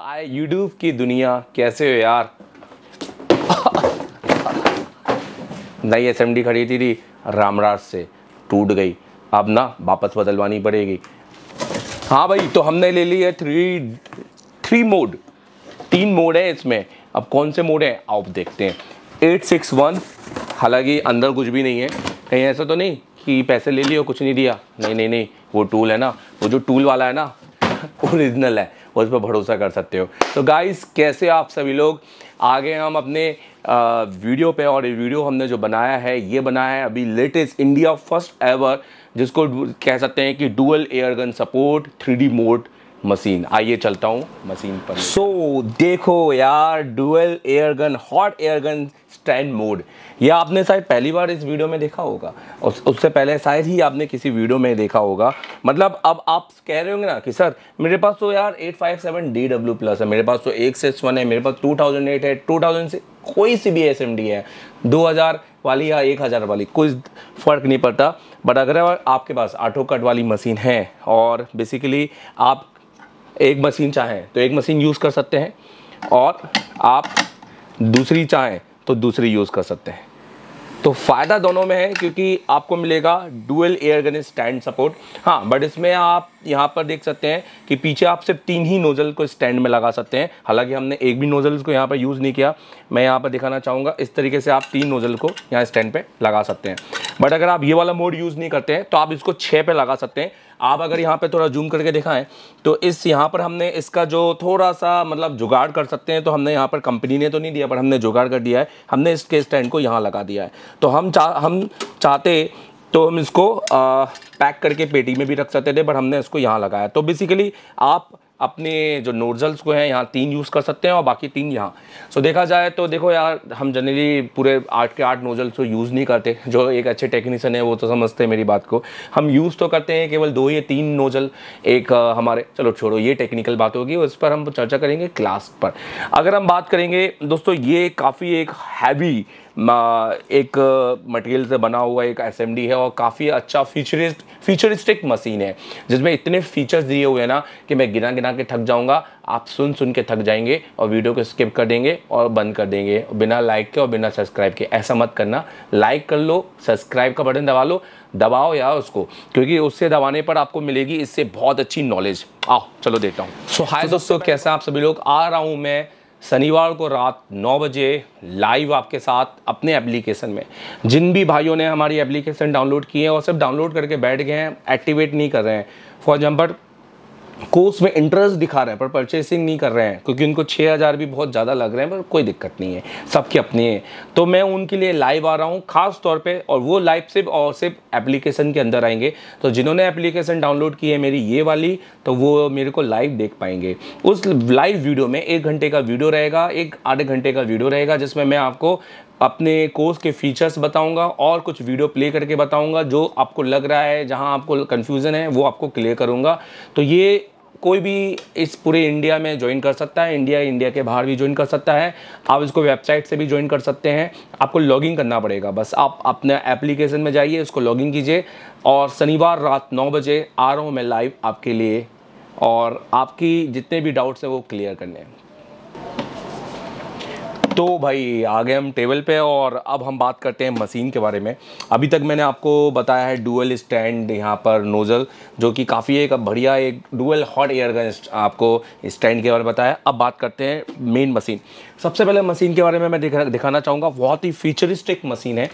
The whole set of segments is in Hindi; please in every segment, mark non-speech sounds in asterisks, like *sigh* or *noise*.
हाय यूट्यूब की दुनिया कैसे हो यार नई एस एम डी खरीदी थी रामराज से टूट गई अब ना वापस बदलवानी पड़ेगी हाँ भाई तो हमने ले ली है थ्री थ्री मोड तीन मोड है इसमें अब कौन से मोड है आप देखते हैं एट सिक्स वन हालांकि अंदर कुछ भी नहीं है कहीं ऐसा तो नहीं कि पैसे ले लिए कुछ नहीं दिया नहीं नहीं नहीं वो टूल है ना वो जो टूल वाला है ना ओरिजिनल *laughs* है उस पर भरोसा कर सकते हो तो गाइस कैसे आप सभी लोग आगे हम अपने आ, वीडियो पे और ये वीडियो हमने जो बनाया है ये बनाया है अभी लेटेस्ट इंडिया फर्स्ट एवर जिसको कह सकते हैं कि dual air gun support three mode machine आइए चलता हूँ मशीन पर सो so, देखो यार dual air gun gun hot air gun stand mode यह आपने शायद पहली बार इस वीडियो में देखा होगा उस उससे पहले शायद ही आपने किसी वीडियो में देखा होगा मतलब अब आप कह रहे होंगे ना कि सर मेरे पास तो यार 857 DW प्लस है मेरे पास तो एक सेस वन है मेरे पास 2008 है 2000 से कोई सी भी एस है 2000 वाली या 1000 वाली कोई फ़र्क नहीं पड़ता बट अगर आपके पास आटो कट वाली मशीन है और बेसिकली आप एक मशीन चाहें तो एक मशीन यूज़ कर सकते हैं और आप दूसरी चाहें तो दूसरी यूज़ कर सकते हैं तो फ़ायदा दोनों में है क्योंकि आपको मिलेगा dual air gun stand support हाँ बट इसमें आप यहाँ पर देख सकते हैं कि पीछे आप सिर्फ तीन ही नोज़ल को स्टैंड में लगा सकते हैं हालांकि हमने एक भी नोज़ल को यहाँ पर यूज़ नहीं किया मैं यहाँ पर दिखाना चाहूँगा इस तरीके से आप तीन नोज़ल को यहाँ स्टैंड पर लगा सकते हैं बट अगर आप ये वाला मोड यूज़ नहीं करते हैं तो आप इसको छः पर लगा सकते हैं आप अगर यहाँ पे थोड़ा जूम करके दिखाएं तो इस यहाँ पर हमने इसका जो थोड़ा सा मतलब जुगाड़ कर सकते हैं तो हमने यहाँ पर कंपनी ने तो नहीं दिया पर हमने जुगाड़ कर दिया है हमने इसके स्टैंड को यहाँ लगा दिया है तो हम चा हम चाहते तो हम इसको आ, पैक करके पेटी में भी रख सकते थे बट हमने इसको यहाँ लगाया तो बेसिकली आप अपने जो नोजल्स को हैं यहाँ तीन यूज़ कर सकते हैं और बाकी तीन यहाँ सो so, देखा जाए तो देखो यार हम जनरली पूरे आठ के आठ नोजल्स को यूज़ नहीं करते *laughs* जो एक अच्छे टेक्नीसन है वो तो समझते हैं मेरी बात को हम यूज़ तो करते हैं केवल दो या तीन नोजल एक हमारे चलो छोड़ो ये टेक्निकल बात होगी उस पर हम चर्चा करेंगे क्लास पर अगर हम बात करेंगे दोस्तों ये काफ़ी एक हैवी एक मटेरियल से बना हुआ एक एस है और काफ़ी अच्छा फीचरिस्ट फीचरिस्टिक मशीन है जिसमें इतने फीचर्स दिए हुए हैं ना कि मैं गिना गिना के थक जाऊँगा आप सुन सुन के थक जाएंगे और वीडियो को स्किप कर देंगे और बंद कर देंगे बिना लाइक के और बिना सब्सक्राइब के ऐसा मत करना लाइक कर लो सब्सक्राइब का बटन दबा लो दबाओ यार उसको क्योंकि उससे दबाने पर आपको मिलेगी इससे बहुत अच्छी नॉलेज आओ चलो देता हूँ सो तो हाय दोस्तों तो कैसा आप सभी लोग आ रहा हूँ मैं शनिवार को रात 9 बजे लाइव आपके साथ अपने एप्लीकेशन में जिन भी भाइयों ने हमारी एप्लीकेशन डाउनलोड की है और सिर्फ डाउनलोड करके बैठ गए हैं एक्टिवेट नहीं कर रहे हैं फॉर एग्जाम्पल कोर्स में इंटरेस्ट दिखा रहे हैं पर परचेसिंग नहीं कर रहे हैं क्योंकि उनको छः हज़ार भी बहुत ज़्यादा लग रहे हैं पर कोई दिक्कत नहीं है सबके अपने हैं तो मैं उनके लिए लाइव आ रहा हूँ खास तौर पे और वो लाइव सिर्फ और सिर्फ एप्लीकेशन के अंदर आएंगे तो जिन्होंने एप्लीकेशन डाउनलोड की है मेरी ये वाली तो वो मेरे को लाइव देख पाएंगे उस लाइव वीडियो में एक घंटे का वीडियो रहेगा एक आधे घंटे का वीडियो रहेगा जिसमें मैं आपको अपने कोर्स के फीचर्स बताऊंगा और कुछ वीडियो प्ले करके बताऊंगा जो आपको लग रहा है जहां आपको कन्फ्यूज़न है वो आपको क्लियर करूंगा तो ये कोई भी इस पूरे इंडिया में ज्वाइन कर सकता है इंडिया इंडिया के बाहर भी ज्वाइन कर सकता है आप इसको वेबसाइट से भी ज्वाइन कर सकते हैं आपको लॉगिन करना पड़ेगा बस आप अपने एप्लीकेशन में जाइए उसको लॉगिन कीजिए और शनिवार रात नौ बजे आ रहा हूँ मैं लाइव आपके लिए और आपकी जितने भी डाउट्स हैं वो क्लियर करने हैं तो भाई आ गए हम टेबल पे और अब हम बात करते हैं मशीन के बारे में अभी तक मैंने आपको बताया है डुअल स्टैंड यहाँ पर नोज़ल जो कि काफ़ी एक बढ़िया एक डुअल हॉट एयर का आपको स्टैंड के बारे में बताया अब बात करते हैं मेन मशीन सबसे पहले मशीन के बारे में मैं दिखा, दिखाना चाहूँगा बहुत ही फीचरिस्टिक मशीन है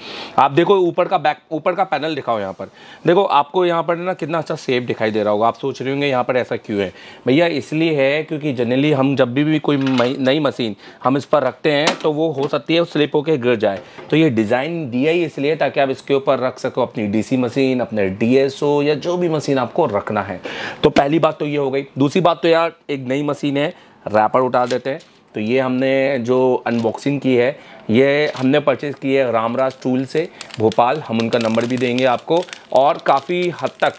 आप देखो ऊपर का बैक ऊपर का पैनल दिखाओ यहाँ पर देखो आपको यहाँ पर ना कितना अच्छा सेफ दिखाई दे रहा होगा आप सोच रहे होंगे यहाँ पर ऐसा क्यों है भैया इसलिए है क्योंकि जनरली हम जब भी कोई नई मशीन हम इस पर रखते हैं तो वो हो सकती है स्लिप होकर गिर जाए तो ये डिज़ाइन दिया ही इसलिए ताकि आप इसके ऊपर रख सको अपनी डीसी मशीन अपने डीएसओ या जो भी मशीन आपको रखना है तो पहली बात तो ये हो गई दूसरी बात तो यार एक नई मशीन है रैपर उठा देते हैं तो ये हमने जो अनबॉक्सिंग की है ये हमने परचेज़ की है रामराज टूल से भोपाल हम उनका नंबर भी देंगे आपको और काफ़ी हद तक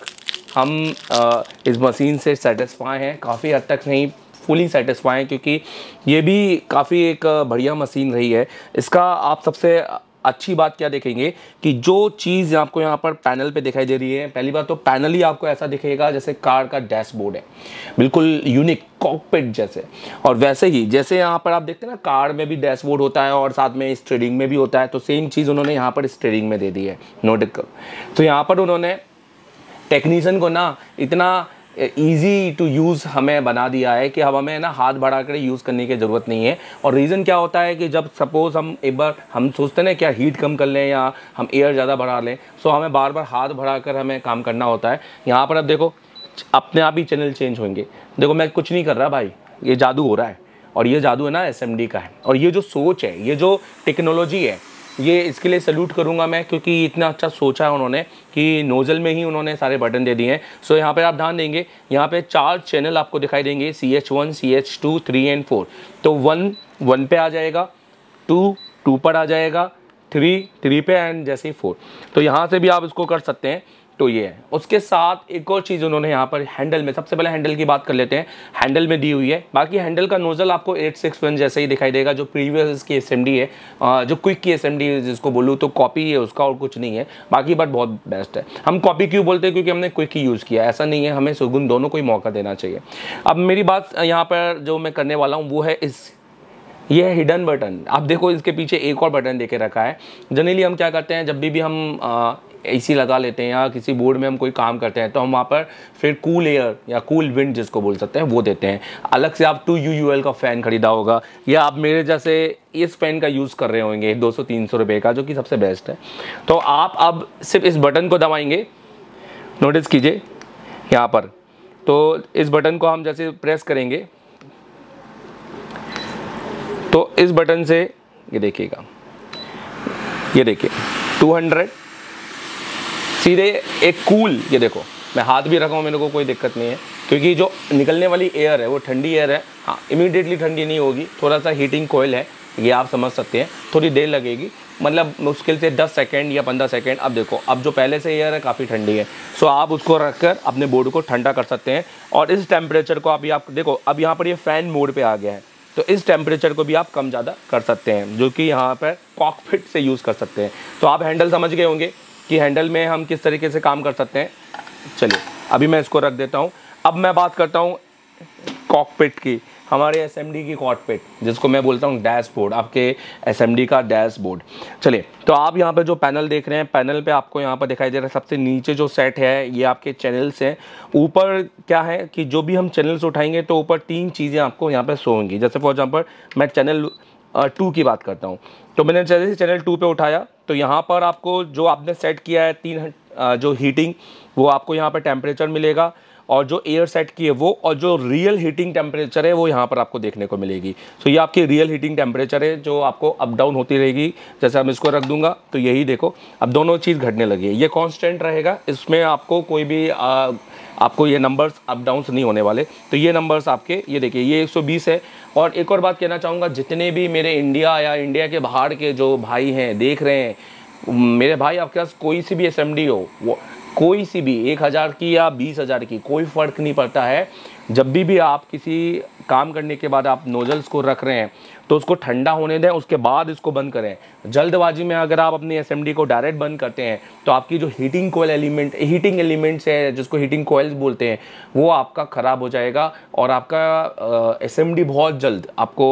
हम इस मशीन से सेटिस्फाई हैं काफ़ी हद तक नहीं फुली सेटिस्फाई हैं क्योंकि ये भी काफ़ी एक बढ़िया मशीन रही है इसका आप सबसे अच्छी बात क्या देखेंगे कि जो चीज़ आपको यहाँ पर पैनल पे दिखाई दे रही है पहली बात तो पैनल ही आपको ऐसा दिखेगा जैसे कार का डैशबोर्ड है बिल्कुल यूनिक कॉकपिट जैसे और वैसे ही जैसे यहाँ पर आप देखते हैं ना कार में भी डैशबोर्ड होता है और साथ में स्टेरिंग में भी होता है तो सेम चीज़ उन्होंने यहाँ पर स्टेरिंग में दे दी है नोटिकल तो यहाँ पर उन्होंने टेक्नीशियन को ना इतना ईजी टू यूज़ हमें बना दिया है कि अब हमें ना हाथ बढ़ा कर यूज़ करने की ज़रूरत नहीं है और रीज़न क्या होता है कि जब सपोज़ हम एक बार हम सोचते हैं क्या हीट कम कर लें या हम एयर ज़्यादा बढ़ा लें सो हमें बार बार हाथ बढ़ा कर हमें काम करना होता है यहाँ पर अब देखो अपने आप ही चैनल चेंज होंगे देखो मैं कुछ नहीं कर रहा भाई ये जादू हो रहा है और ये जादू है ना एस का है और ये जो सोच है ये जो टेक्नोलॉजी है ये इसके लिए सल्यूट करूँगा मैं क्योंकि इतना अच्छा सोचा है उन्होंने कि नोज़ल में ही उन्होंने सारे बटन दे दिए हैं सो यहाँ पे आप ध्यान देंगे यहाँ पे चार चैनल आपको दिखाई देंगे C H one C H two three and four तो वन वन पे आ जाएगा टू टू पर आ जाएगा थ्री थ्री पे एंड जैसे ही फोर तो यहाँ से भी आप इसको कर सकते हैं तो ये है उसके साथ एक और चीज़ उन्होंने यहाँ पर हैंडल में सबसे पहले हैंडल की बात कर लेते हैं हैंडल में दी हुई है बाकी हैंडल का नोज़ल आपको एट सिक्स वन जैसे ही दिखाई देगा जो प्रीवियस इसकी एस है जो क्विक की एस जिसको बोलूँ तो कॉपी है उसका और कुछ नहीं है बाकी बट बहुत बेस्ट है हम कॉपी क्यों बोलते हैं क्योंकि हमने क्विक ही यूज़ किया ऐसा नहीं है हमें सुगुन दोनों को ही मौका देना चाहिए अब मेरी बात यहाँ पर जो मैं करने वाला हूँ वो है इस ये है हिडन बटन आप देखो इसके पीछे एक और बटन दे के रखा है जनरली हम क्या करते हैं जब भी भी हम एसी लगा लेते हैं या किसी बोर्ड में हम कोई काम करते हैं तो हम वहाँ पर फिर कूल एयर या कूल विंड जिसको बोल सकते हैं वो देते हैं अलग से आप टू यू यू एल का फ़ैन ख़रीदा होगा या आप मेरे जैसे इस फ़ैन का यूज़ कर रहे होंगे दो सौ तीन सौ रुपये का जो कि सबसे बेस्ट है तो आप अब सिर्फ इस बटन को दबाएंगे नोटिस कीजिए यहाँ पर तो इस बटन को हम जैसे प्रेस करेंगे तो इस बटन से ये देखिएगा ये देखिए 200 सीधे एक कूल ये देखो मैं हाथ भी रखा हूँ मेरे को कोई दिक्कत नहीं है क्योंकि जो निकलने वाली एयर है वो ठंडी एयर है हाँ इमीडिएटली ठंडी नहीं होगी थोड़ा सा हीटिंग कोयल है ये आप समझ सकते हैं थोड़ी देर लगेगी मतलब मुश्किल से 10 सेकेंड या 15 सेकेंड अब देखो अब जो पहले से एयर है काफ़ी ठंडी है सो आप उसको रख कर अपने बोर्ड को ठंडा कर सकते हैं और इस टेम्परेचर को आप आप देखो अब यहाँ पर ये यह फ़ैन मोड पर आ गया है तो इस टेम्परेचर को भी आप कम ज़्यादा कर सकते हैं जो कि यहाँ पर कॉकफिट से यूज़ कर सकते हैं तो आप हैंडल समझ गए होंगे कि हैंडल में हम किस तरीके से काम कर सकते हैं चलिए अभी मैं इसको रख देता हूँ अब मैं बात करता हूँ कॉकपिट की हमारे एस की कॉकपिट जिसको मैं बोलता हूँ डैशबोर्ड आपके एस का डैशबोर्ड चलिए तो आप यहाँ पे जो पैनल देख रहे हैं पैनल पे आपको यहाँ पर दिखाई दे रहा है सबसे नीचे जो सेट है ये आपके चैनल्स हैं ऊपर क्या है कि जो भी हम चैनल्स उठाएंगे तो ऊपर तीन चीज़ें आपको यहाँ पर सोएंगी होंगी जैसे फॉर एग्जाम्पल मैं चैनल टू की बात करता हूँ तो मैंने जैसे चैनल टू पे उठाया तो यहाँ पर आपको जो आपने सेट किया है तीन जो हीटिंग वो आपको यहाँ पर टेम्परेचर मिलेगा और जो एयर सेट की है वो और जो रियल हीटिंग टेम्परेचर है वो यहाँ पर आपको देखने को मिलेगी सो so, ये आपकी रियल हीटिंग टेम्परेचर है जो आपको अप डाउन होती रहेगी जैसे हम इसको रख दूंगा तो यही देखो अब दोनों चीज़ घटने लगी है ये कॉन्स्टेंट रहेगा इसमें आपको कोई भी आ, आपको ये नंबर्स अप डाउन्स नहीं होने वाले तो ये नंबर्स आपके ये देखिए ये 120 है और एक और बात कहना चाहूँगा जितने भी मेरे इंडिया या इंडिया के बाहर के जो भाई हैं देख रहे हैं मेरे भाई आपके पास कोई सी भी एस हो वो कोई सी भी एक हज़ार की या बीस हज़ार की कोई फ़र्क नहीं पड़ता है जब भी भी आप किसी काम करने के बाद आप नोज़ल्स को रख रहे हैं तो उसको ठंडा होने दें उसके बाद इसको बंद करें जल्दबाजी में अगर आप अपनी एस को डायरेक्ट बंद करते हैं तो आपकी जो heating coil element heating elements है जिसको हीटिंग कोयल्स बोलते हैं वो आपका ख़राब हो जाएगा और आपका एस बहुत जल्द आपको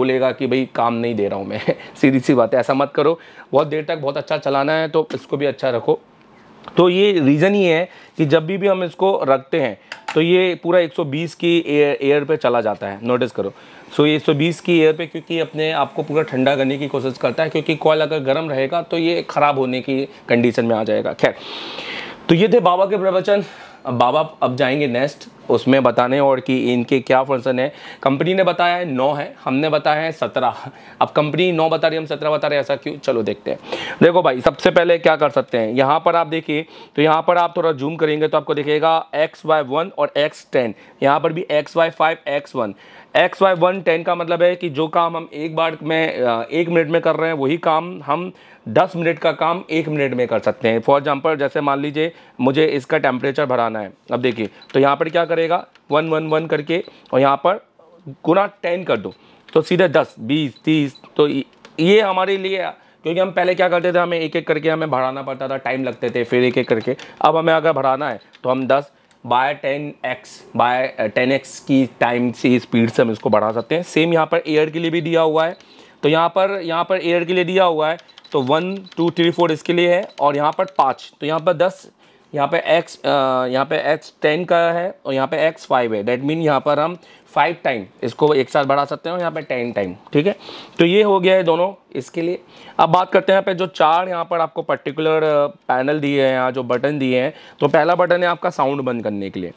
बोलेगा कि भाई काम नहीं दे रहा हूँ मैं *laughs* सीधी सी बात है ऐसा मत करो बहुत देर तक बहुत अच्छा चलाना है तो इसको भी अच्छा रखो तो ये रीज़न ही है कि जब भी भी हम इसको रखते हैं तो ये पूरा 120 की एयर पे चला जाता है नोटिस करो सो ये 120 की एयर पे क्योंकि अपने आप को पूरा ठंडा करने की कोशिश करता है क्योंकि कॉल अगर गर्म रहेगा तो ये ख़राब होने की कंडीशन में आ जाएगा खैर तो ये थे बाबा के प्रवचन अब बाबा अब जाएंगे नेक्स्ट उसमें बताने और कि इनके क्या फंक्शन है कंपनी ने बताया है नौ है हमने बताया है सत्रह अब कंपनी नौ बता रही हम सत्रह बता रहे हैं ऐसा क्यों चलो देखते हैं देखो भाई सबसे पहले क्या कर सकते हैं यहाँ पर आप देखिए तो यहाँ पर आप थोड़ा जूम करेंगे तो आपको देखिएगा एक्स वाई वन और एक्स टेन यहाँ पर भी X Y five X one X Y one ten का मतलब है कि जो काम हम एक बार में एक मिनट में कर रहे हैं वही काम हम दस मिनट का काम एक मिनट में कर सकते हैं फॉर एग्जाम्पल जैसे मान लीजिए मुझे इसका टेम्परेचर भराना है अब देखिए तो यहाँ पर क्या करेगा वन वन वन करके और यहाँ पर गुना टेन कर दो तो सीधे दस बीस तीस तो ये हमारे लिए क्योंकि हम पहले क्या करते थे हमें एक एक करके हमें भराना पड़ता था टाइम लगते थे फिर एक एक करके अब हमें अगर भराना है तो हम दस by ten X by ten X की टाइम से स्पीड से हम इसको बढ़ा सकते हैं सेम यहाँ पर एयर के लिए भी दिया हुआ है तो यहाँ पर यहाँ पर एयर के लिए दिया हुआ है तो वन टू थ्री फोर इसके लिए है और यहाँ पर पाँच तो यहाँ पर दस यहाँ पे एक्स यहाँ पे एक्स टेन का है और यहाँ पे एक्स फाइव है डेट मीन यहाँ पर हम फाइव टाइम इसको एक साथ बढ़ा सकते हैं यहाँ पे टेन टाइम ठीक है तो ये हो गया है दोनों इसके लिए अब बात करते हैं यहाँ पे जो चार यहाँ पर आपको पर्टिकुलर पैनल दिए हैं यहाँ जो बटन दिए हैं तो पहला बटन है आपका साउंड बंद करने के लिए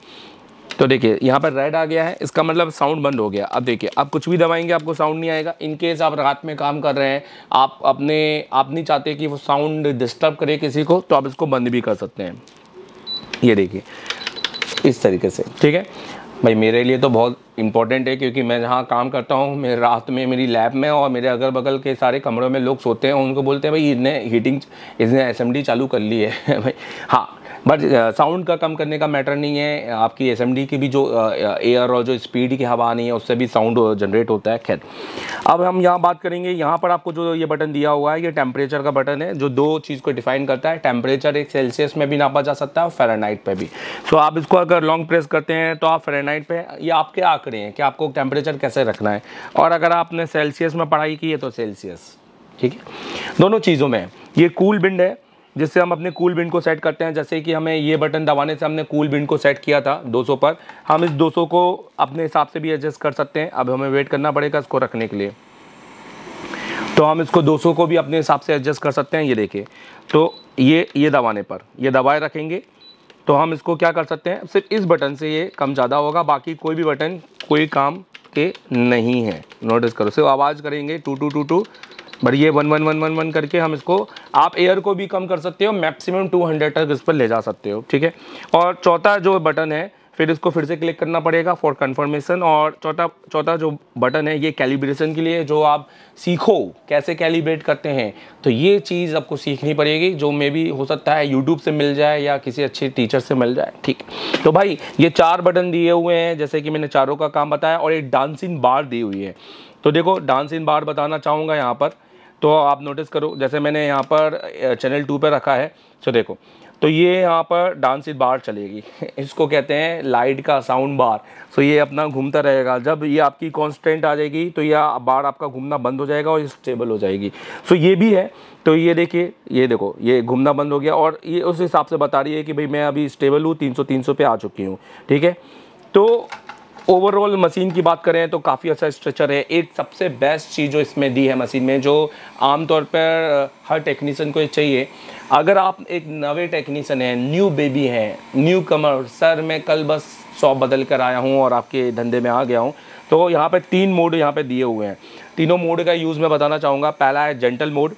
तो देखिए यहाँ पर रेड आ गया है इसका मतलब साउंड बंद हो गया अब देखिए आप कुछ भी दबाएंगे आपको साउंड नहीं आएगा इन केस आप रात में काम कर रहे हैं आप अपने आप नहीं चाहते कि वो साउंड डिस्टर्ब करे किसी को तो आप इसको बंद भी कर सकते हैं ये देखिए इस तरीके से ठीक है भाई मेरे लिए तो बहुत इंपॉर्टेंट है क्योंकि मैं जहाँ काम करता हूँ मेरे रात में मेरी लैब में और मेरे अगल बगल के सारे कमरों में लोग सोते हैं उनको बोलते हैं भाई इसने हीटिंग इसने असेंबली चालू कर ली है *laughs* भाई हाँ बट साउंड uh, का कम करने का मैटर नहीं है आपकी एस की भी जो एयर uh, uh, और जो स्पीड की हवा नहीं है उससे भी साउंड जनरेट होता है खैर अब हम यहाँ बात करेंगे यहाँ पर आपको जो ये बटन दिया हुआ है ये टेम्परेचर का बटन है जो दो चीज़ को डिफाइन करता है टेम्परेचर एक सेल्सियस में भी नापा जा सकता है और फेरानाइट पर भी सो आप इसको अगर लॉन्ग प्रेस करते हैं तो आप फेरानाइट पर ये आपके आंकड़े हैं कि आपको टेम्परेचर कैसे रखना है और अगर आपने सेल्सियस में पढ़ाई की है तो सेल्सियस ठीक है दोनों चीज़ों में ये कूल बिंड है जिससे हम अपने कूल बिंड को सेट करते हैं जैसे कि हमें ये बटन दबाने से हमने कूल बिंड को सेट किया था 200 पर हम इस 200 को अपने हिसाब से भी एडजस्ट कर सकते हैं अब हमें वेट करना पड़ेगा इसको रखने के लिए तो हम इसको 200 को भी अपने हिसाब से एडजस्ट कर सकते हैं ये देखिए तो ये ये दबाने पर ये दबाए रखेंगे तो हम इसको क्या कर सकते हैं सिर्फ इस बटन से ये कम ज़्यादा होगा बाकी कोई भी बटन कोई काम के नहीं है नोटिस करो सिर्फ आवाज़ करेंगे two two two two but ये one one one one one करके हम इसको आप एयर को भी कम कर सकते हो मैक्सिमम 200 तक इस पर ले जा सकते हो ठीक है और चौथा जो बटन है फिर इसको फिर से क्लिक करना पड़ेगा फॉर कन्फर्मेशन और चौथा चौथा जो बटन है ये कैलिब्रेशन के लिए जो आप सीखो कैसे कैलिब्रेट करते हैं तो ये चीज़ आपको सीखनी पड़ेगी जो मे भी हो सकता है यूट्यूब से मिल जाए या किसी अच्छे टीचर से मिल जाए ठीक तो भाई ये चार बटन दिए हुए हैं जैसे कि मैंने चारों का काम बताया और एक डांसिंग बार दी हुई है तो देखो डांसिंग बार बताना चाहूँगा यहाँ पर तो आप नोटिस करो जैसे मैंने यहाँ पर चैनल टू पे रखा है सो तो देखो तो ये यहाँ पर डांस बार चलेगी *laughs* इसको कहते हैं लाइट का साउंड बार सो ये अपना घूमता रहेगा जब ये आपकी कॉन्स्टेंट आ जाएगी तो यह बार आपका घूमना बंद हो जाएगा और स्टेबल हो जाएगी सो ये भी है तो ये देखिए ये देखो ये घूमना बंद हो गया और ये उस हिसाब से बता रही है कि भाई मैं अभी स्टेबल हूँ तीन सौ तीन सौ आ चुकी हूँ ठीक है तो ओवरऑल मशीन की बात करें तो काफ़ी अच्छा स्ट्रेचर है एक सबसे बेस्ट चीज़ जो इसमें दी है मशीन में जो आमतौर पर हर टेक्नीसन को चाहिए अगर आप एक नवे टेक्नीसन हैं न्यू बेबी हैं न्यू कमर सर मैं कल बस शॉप बदल कर आया हूँ और आपके धंधे में आ गया हूँ तो यहाँ पे तीन मोड यहाँ पे दिए हुए हैं तीनों मोड का यूज़ मैं बताना चाहूँगा पहला है जेंटल मोड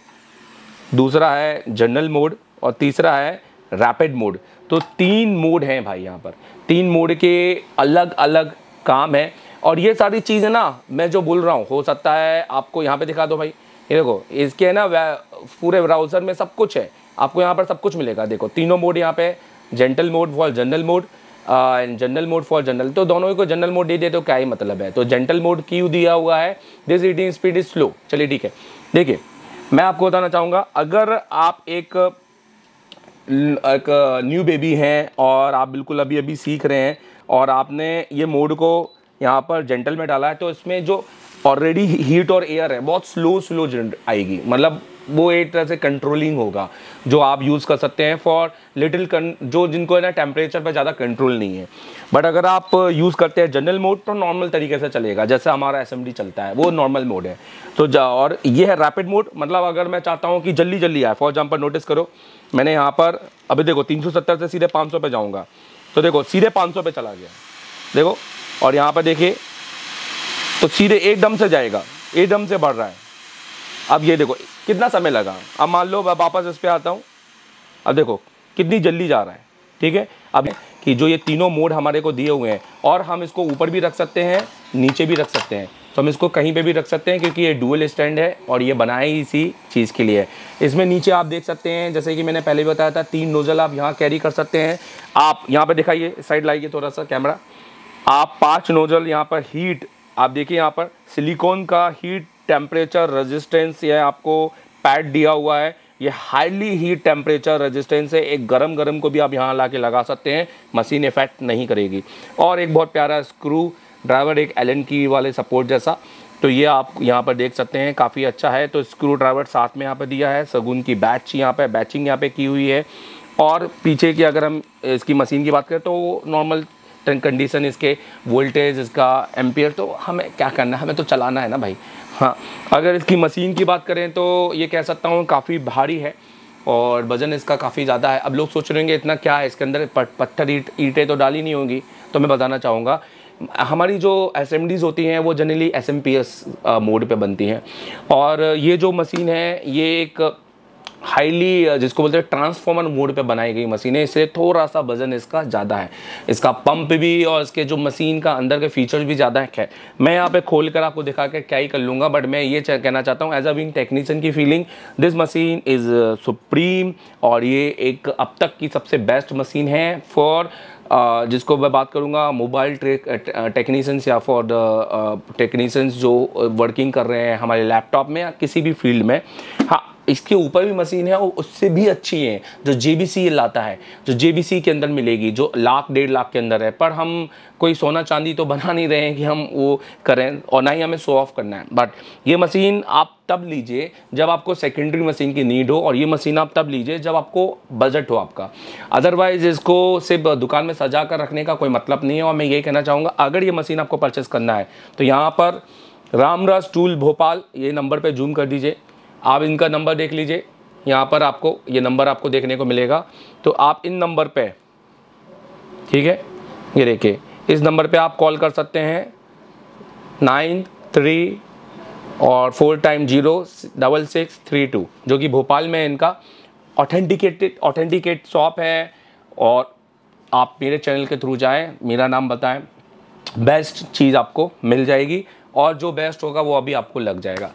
दूसरा है जनरल मोड और तीसरा है रैपिड मोड तो तीन मोड हैं भाई यहाँ पर तीन मोड के अलग अलग काम है और ये सारी चीज़ें ना मैं जो बोल रहा हूँ हो सकता है आपको यहाँ पे दिखा दो भाई ये देखो इसके ना पूरे ब्राउज़र में सब कुछ है आपको यहाँ पर सब कुछ मिलेगा देखो तीनों मोड यहाँ पे gentle mode for general mode and general mode for general तो दोनों ही को जनरल मोड दे दे तो क्या ही मतलब है तो जेंटल मोड क्यों दिया हुआ है this reading speed is slow चलिए ठीक है देखिए मैं आपको बताना चाहूँगा अगर आप एक एक न्यू बेबी हैं और आप बिल्कुल अभी अभी सीख रहे हैं और आपने ये मोड को यहाँ पर जेंटल में डाला है तो इसमें जो ऑलरेडी हीट और एयर है बहुत स्लो स्लो आएगी मतलब वो एक तरह से कंट्रोलिंग होगा जो आप यूज़ कर सकते हैं फॉर लिटिल जो जिनको है ना टेम्परेचर पर ज़्यादा कंट्रोल नहीं है बट अगर आप यूज़ करते हैं जनरल मोड तो नॉर्मल तरीके से चलेगा जैसे हमारा एस चलता है वो नॉर्मल मोड है तो और ये है रैपिड मोड मतलब अगर मैं चाहता हूँ कि जल्दी जल्दी आए फॉर एग्जाम्पल नोटिस करो मैंने यहाँ पर अभी देखो तीन से सीधे पाँच पे जाऊँगा तो देखो सीधे 500 पे चला गया देखो और यहाँ पर देखिए तो सीधे एकदम से जाएगा एकदम से बढ़ रहा है अब ये देखो कितना समय लगा अब मान लो मैं वापस इस पर आता हूँ अब देखो कितनी जल्दी जा रहा है ठीक है अब कि जो ये तीनों मोड हमारे को दिए हुए हैं और हम इसको ऊपर भी रख सकते हैं नीचे भी रख सकते हैं तो हम इसको कहीं पे भी रख सकते हैं क्योंकि ये डुअल स्टैंड है और ये बनाए ही इसी चीज़ के लिए है इसमें नीचे आप देख सकते हैं जैसे कि मैंने पहले भी बताया था तीन नोज़ल आप यहाँ कैरी कर सकते हैं आप यहाँ पर दिखाइए साइड लाइए थोड़ा सा कैमरा आप पाँच नोज़ल यहाँ पर हीट आप देखिए यहाँ पर सिलिकॉन का हीट टेम्परेचर रजिस्टेंस यह आपको पैड दिया हुआ है ये हाईली हीट टेम्परेचर रेजिस्टेंस है एक गरम गरम को भी आप यहाँ ला लगा सकते हैं मशीन इफेक्ट नहीं करेगी और एक बहुत प्यारा स्क्रू ड्राइवर एक एलन की वाले सपोर्ट जैसा तो ये आप यहाँ पर देख सकते हैं काफ़ी अच्छा है तो स्क्रू ड्राइवर साथ में यहाँ पर दिया है सगुन की बैच यहाँ पर बैचिंग यहाँ पर की हुई है और पीछे की अगर हम इसकी मशीन की बात करें तो नॉर्मल कंडीशन इसके वोल्टेज इसका एम्पियर तो हमें क्या करना है हमें तो चलाना है ना भाई हाँ अगर इसकी मशीन की बात करें तो ये कह सकता हूँ काफ़ी भारी है और वज़न इसका काफ़ी ज़्यादा है अब लोग सोच रहे होंगे इतना क्या है इसके अंदर पत्थर ईट ईटें तो डाली नहीं होंगी तो मैं बताना चाहूँगा हमारी जो एस होती हैं वो जनरली एस एम मोड पे बनती हैं और ये जो मशीन है ये एक हाईली जिसको बोलते हैं ट्रांसफॉर्मर मोड पे बनाई गई मशीन है इसलिए थोड़ा सा वजन इसका ज़्यादा है इसका पंप भी और इसके जो मशीन का अंदर के फीचर्स भी ज़्यादा है खैर मैं यहाँ पे खोल कर आपको दिखा के क्या ही कर लूँगा बट मैं ये कहना चाहता हूँ एज अ बींग टेक्नीशियन की feeling this machine is supreme और ये एक अब तक की सबसे बेस्ट मशीन है फॉर जिसको मैं बात करूँगा मोबाइल टेक्नीशियंस या फॉर द जो वर्किंग कर रहे हैं हमारे लैपटॉप में या किसी भी फील्ड में हाँ इसके ऊपर भी मशीन है और उससे भी अच्छी है जो जे बी सी लाता है जो जे बी सी के अंदर मिलेगी जो लाख डेढ़ लाख के अंदर है पर हम कोई सोना चांदी तो बना नहीं रहे हैं कि हम वो करें और ना ही हमें शो ऑफ करना है बट ये मशीन आप तब लीजिए जब आपको सेकेंडरी मशीन की नीड हो और ये मशीन आप तब लीजिए जब आपको बजट हो आपका अदरवाइज़ इसको सिर्फ दुकान में सजा कर रखने का कोई मतलब नहीं है और मैं ये कहना चाहूँगा अगर ये मशीन आपको परचेस करना है तो यहाँ पर रामराज टूल भोपाल ये नंबर पर जूम कर दीजिए आप इनका नंबर देख लीजिए यहाँ पर आपको ये नंबर आपको देखने को मिलेगा तो आप इन नंबर पे ठीक है ये देखिए इस नंबर पे आप कॉल कर सकते हैं नाइन थ्री और four time zero double six three two जो कि भोपाल में इनका ऑथेंटिकेटेड ऑथेंटिकेट शॉप है और आप मेरे चैनल के थ्रू जाएं मेरा नाम बताएं बेस्ट चीज़ आपको मिल जाएगी और जो बेस्ट होगा वो अभी आपको लग जाएगा